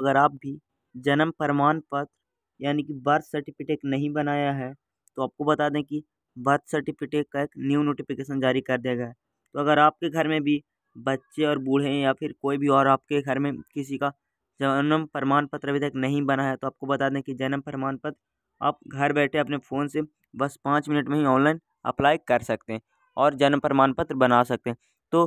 अगर आप भी जन्म प्रमाण पत्र यानी कि बर्थ सर्टिफिकेट नहीं बनाया है तो आपको बता दें कि बर्थ सर्टिफिकेट का एक न्यू नोटिफिकेशन जारी कर दिया गया है तो अगर आपके घर में भी बच्चे और बूढ़े या फिर कोई भी और आपके घर में किसी का जन्म प्रमाण पत्र अभी तक नहीं बना है तो आपको बता दें कि जन्म प्रमाण पत्र आप घर बैठे अपने फ़ोन से बस पाँच मिनट में ही ऑनलाइन अप्लाई कर सकते हैं और जन्म प्रमाण पत्र बना सकते हैं तो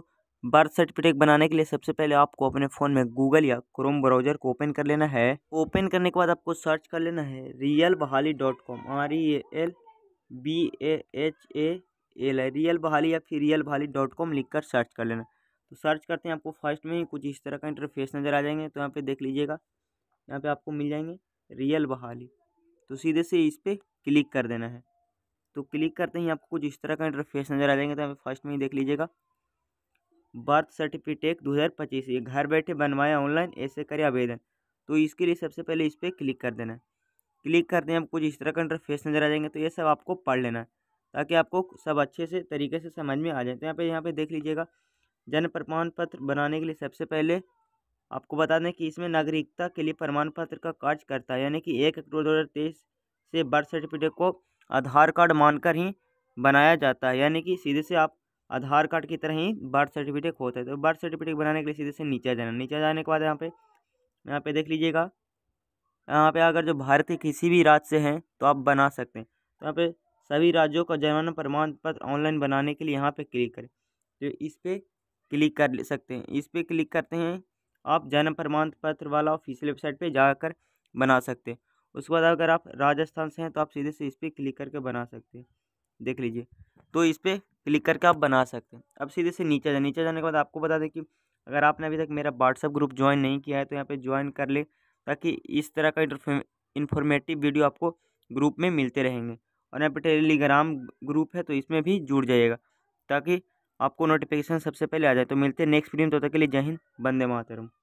बर्थ सर्टिफिकेट बनाने के लिए सबसे पहले आपको अपने फ़ोन में गूगल या क्रोम ब्राउजर को ओपन कर लेना है ओपन करने के बाद आपको सर्च कर लेना है real Bahali dot com R E L B A H A L है रियल बहाली या फिर रियल बहाली डॉट कॉम लिख कर सर्च कर लेना तो सर्च करते हैं आपको फर्स्ट में ही कुछ इस तरह का इंटरफेस नज़र आ जाएंगे तो यहाँ पे देख लीजिएगा यहाँ पे आपको मिल जाएंगे रियल बहाली तो सीधे से इस पर क्लिक कर देना है तो क्लिक करते ही आपको कुछ इस तरह का इंटरफेस नज़र आ जाएंगे तो यहाँ पे फर्स्ट में ही देख लीजिएगा बर्थ सर्टिफिकेट दो हज़ार पच्चीस ये घर बैठे बनवाया ऑनलाइन ऐसे करें आवेदन तो इसके लिए सबसे पहले इस पर क्लिक कर देना क्लिक करते हैं आपको जिस तरह का इंटरफेस नज़र आ जाएंगे तो ये सब आपको पढ़ लेना ताकि आपको सब अच्छे से तरीके से समझ में आ जाए तो यहाँ पर यहाँ पर देख लीजिएगा जन्म प्रमाण पत्र बनाने के लिए सबसे पहले आपको बता दें कि इसमें नागरिकता के लिए प्रमाण पत्र का कार्य करता है यानी कि एक अक्टूबर दो हज़ार तेईस से बर्थ सर्टिफिकेट को आधार कार्ड मानकर ही बनाया जाता है यानी कि सीधे से आप आधार कार्ड की तरह ही बर्थ सर्टिफिकेट होता है तो बर्थ सर्टिफिकेट बनाने के लिए सीधे से नीचे जाना नीचे जाने के बाद यहाँ पे यहाँ पे देख लीजिएगा यहाँ पे अगर जो भारत के किसी भी राज्य से हैं तो आप बना सकते हैं तो यहाँ पे सभी राज्यों का जन्म प्रमाण पत्र ऑनलाइन बनाने के लिए यहाँ पे क्लिक करें तो इस पर क्लिक कर ले सकते हैं इस पर क्लिक करते हैं आप जन्म प्रमाण पत्र वाला ऑफिशियल वेबसाइट पर जाकर बना सकते हैं उसके बाद अगर आप राजस्थान से हैं तो आप सीधे से इस पर क्लिक करके बना सकते हैं देख लीजिए तो इस पर क्लिक करके आप बना सकते हैं अब सीधे से नीचे जाए नीचे जाने के बाद आपको बता दें कि अगर आपने अभी तक मेरा व्हाट्सअप ग्रुप ज्वाइन नहीं किया है तो यहाँ पर ज्वाइन कर ले ताकि इस तरह का इन्फॉर्मेटिव वीडियो आपको ग्रुप में मिलते रहेंगे और यहाँ पर टेलीग्राम ग्रुप है तो इसमें भी जुड़ जाइएगा ताकि आपको नोटिफिकेशन सबसे पहले आ जाए तो मिलते हैं नेक्स्ट वीडियो में तो तक के लिए जय हिंद बंदे मातरम